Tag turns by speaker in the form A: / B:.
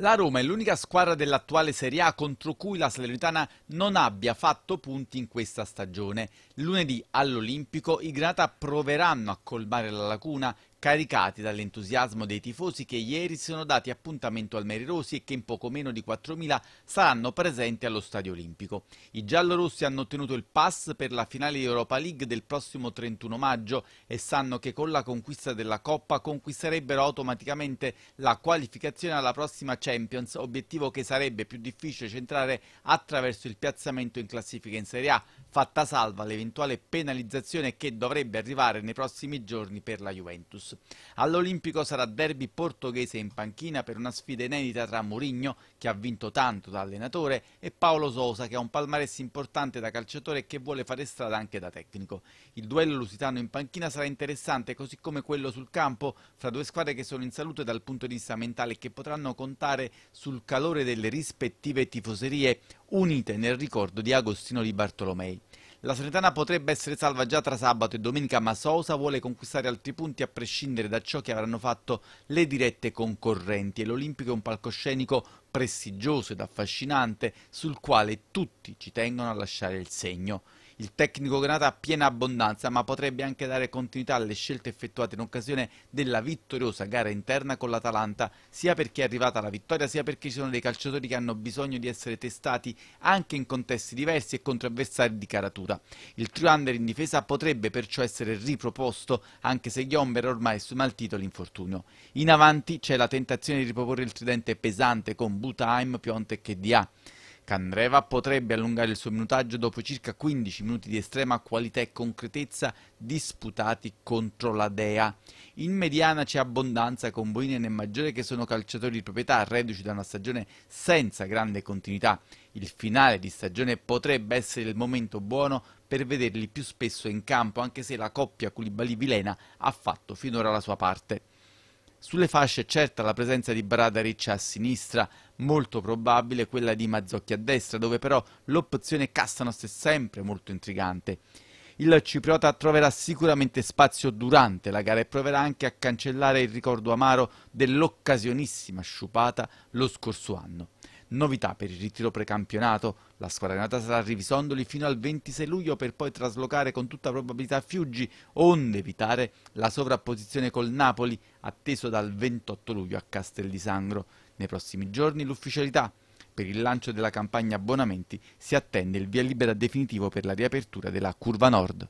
A: La Roma è l'unica squadra dell'attuale Serie A contro cui la Salernitana non abbia fatto punti in questa stagione. Lunedì all'Olimpico i Granata proveranno a colmare la lacuna Caricati dall'entusiasmo dei tifosi che ieri si sono dati appuntamento al Merirosi e che in poco meno di 4.000 saranno presenti allo Stadio Olimpico. I giallorossi hanno ottenuto il pass per la finale di Europa League del prossimo 31 maggio e sanno che con la conquista della Coppa conquisterebbero automaticamente la qualificazione alla prossima Champions, obiettivo che sarebbe più difficile centrare attraverso il piazzamento in classifica in Serie A, fatta salva l'eventuale penalizzazione che dovrebbe arrivare nei prossimi giorni per la Juventus. Juventus. All'Olimpico sarà derby portoghese in panchina per una sfida inedita tra Mourinho, che ha vinto tanto da allenatore, e Paolo Sosa, che ha un palmarès importante da calciatore e che vuole fare strada anche da tecnico. Il duello lusitano in panchina sarà interessante, così come quello sul campo, fra due squadre che sono in salute dal punto di vista mentale e che potranno contare sul calore delle rispettive tifoserie unite nel ricordo di Agostino Di Bartolomei. La Salernitana potrebbe essere salva già tra sabato e domenica, ma Sousa vuole conquistare altri punti a prescindere da ciò che avranno fatto le dirette concorrenti e l'Olimpico è un palcoscenico prestigioso ed affascinante sul quale tutti ci tengono a lasciare il segno. Il tecnico Granata ha piena abbondanza, ma potrebbe anche dare continuità alle scelte effettuate in occasione della vittoriosa gara interna con l'Atalanta, sia perché è arrivata la vittoria, sia perché ci sono dei calciatori che hanno bisogno di essere testati anche in contesti diversi e contro avversari di caratura. Il trio under in difesa potrebbe perciò essere riproposto, anche se Ghiomber ormai è smaltito l'infortunio. In avanti c'è la tentazione di riproporre il tridente pesante con Butaim, Piontek e Dia. Candreva potrebbe allungare il suo minutaggio dopo circa 15 minuti di estrema qualità e concretezza disputati contro la Dea. In mediana c'è abbondanza con Boinen e Maggiore che sono calciatori di proprietà reduci da una stagione senza grande continuità. Il finale di stagione potrebbe essere il momento buono per vederli più spesso in campo anche se la coppia culibali vilena ha fatto finora la sua parte. Sulle fasce è certa la presenza di Bradaric a sinistra, molto probabile quella di Mazzocchi a destra, dove però l'opzione Castanos è sempre molto intrigante. Il cipriota troverà sicuramente spazio durante la gara e proverà anche a cancellare il ricordo amaro dell'occasionissima sciupata lo scorso anno. Novità per il ritiro precampionato, la squadra granata sarà a Rivisondoli fino al 26 luglio per poi traslocare con tutta probabilità a Fiuggi, onde evitare la sovrapposizione col Napoli, atteso dal 28 luglio a Castel di Sangro. Nei prossimi giorni l'ufficialità. Per il lancio della campagna abbonamenti si attende il via libera definitivo per la riapertura della Curva Nord.